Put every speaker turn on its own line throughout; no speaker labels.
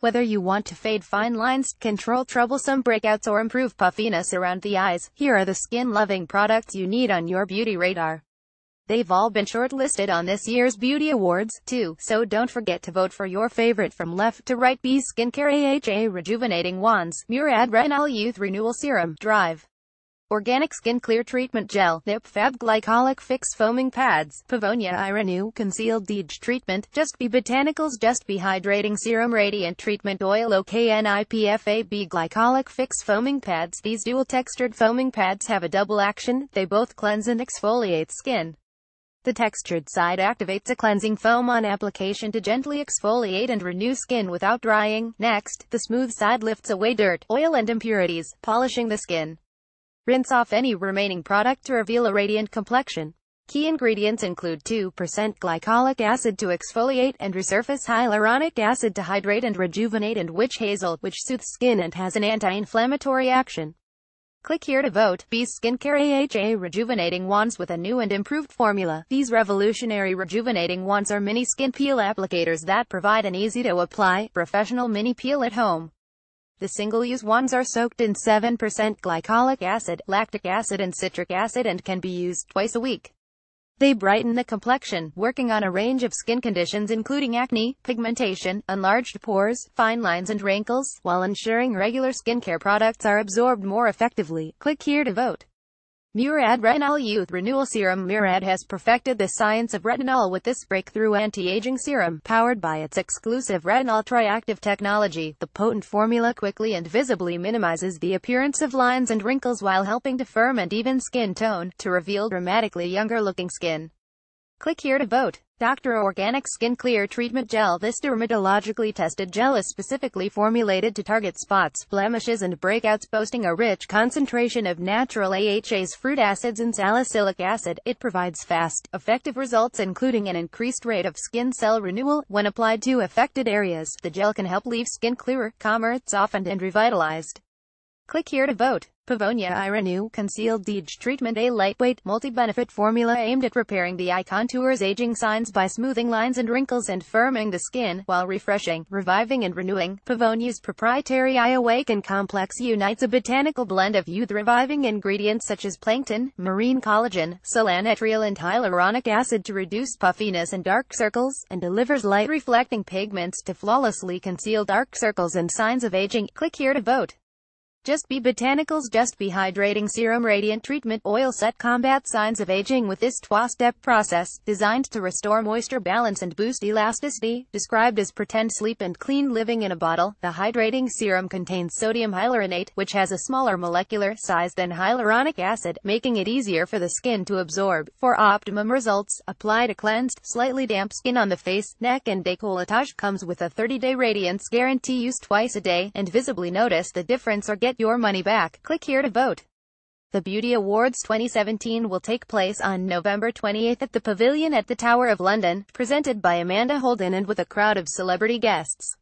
Whether you want to fade fine lines, control troublesome breakouts or improve puffiness around the eyes, here are the skin-loving products you need on your beauty radar. They've all been shortlisted on this year's Beauty Awards, too, so don't forget to vote for your favorite from left to right. B Skincare AHA Rejuvenating Wands, Murad Renal Youth Renewal Serum, Drive. Organic Skin Clear Treatment Gel, Nip Fab Glycolic Fix Foaming Pads, Pavonia Irenu Concealed Deej Treatment, Just Be Botanicals Just Be Hydrating Serum Radiant Treatment Oil OKNIPFAB Glycolic Fix Foaming Pads These dual-textured foaming pads have a double action, they both cleanse and exfoliate skin. The textured side activates a cleansing foam on application to gently exfoliate and renew skin without drying. Next, the smooth side lifts away dirt, oil and impurities, polishing the skin. Rinse off any remaining product to reveal a radiant complexion. Key ingredients include 2% glycolic acid to exfoliate and resurface hyaluronic acid to hydrate and rejuvenate and witch hazel, which soothes skin and has an anti-inflammatory action. Click here to vote. Bees Skincare AHA Rejuvenating Wands with a new and improved formula. These revolutionary rejuvenating wands are mini skin peel applicators that provide an easy-to-apply, professional mini peel at home. The single-use ones are soaked in 7% glycolic acid, lactic acid and citric acid and can be used twice a week. They brighten the complexion, working on a range of skin conditions including acne, pigmentation, enlarged pores, fine lines and wrinkles, while ensuring regular skincare products are absorbed more effectively. Click here to vote. Murad Retinol Youth Renewal Serum Murad has perfected the science of retinol with this breakthrough anti-aging serum, powered by its exclusive retinol triactive technology. The potent formula quickly and visibly minimizes the appearance of lines and wrinkles while helping to firm and even skin tone, to reveal dramatically younger looking skin. Click here to vote. Dr. Organic Skin Clear Treatment Gel This dermatologically tested gel is specifically formulated to target spots, blemishes and breakouts boasting a rich concentration of natural AHAs, fruit acids and salicylic acid. It provides fast, effective results including an increased rate of skin cell renewal. When applied to affected areas, the gel can help leave skin clearer, calmer, softened and revitalized. Click here to vote. Pavonia Ira Renew Concealed Deej Treatment A lightweight, multi-benefit formula aimed at repairing the eye contour's aging signs by smoothing lines and wrinkles and firming the skin, while refreshing, reviving and renewing. Pavonia's proprietary Eye Awaken Complex unites a botanical blend of youth-reviving ingredients such as plankton, marine collagen, solanatriol and hyaluronic acid to reduce puffiness and dark circles, and delivers light-reflecting pigments to flawlessly conceal dark circles and signs of aging. Click here to vote. Just Be Botanicals Just Be Hydrating Serum Radiant Treatment Oil Set Combat Signs of Aging with this 2 step process, designed to restore moisture balance and boost elasticity, described as pretend sleep and clean living in a bottle. The hydrating serum contains sodium hyaluronate, which has a smaller molecular size than hyaluronic acid, making it easier for the skin to absorb. For optimum results, apply to cleansed, slightly damp skin on the face, neck and décolletage comes with a 30-day radiance guarantee use twice a day, and visibly notice the difference or get get your money back. Click here to vote. The Beauty Awards 2017 will take place on November 28 at the Pavilion at the Tower of London, presented by Amanda Holden and with a crowd of celebrity guests.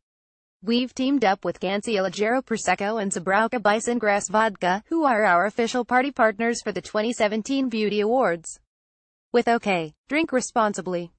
We've teamed up with Gansi Leggero Prosecco and Zabrowka Bison Grass Vodka, who are our official party partners for the 2017 Beauty Awards. With OK, drink responsibly.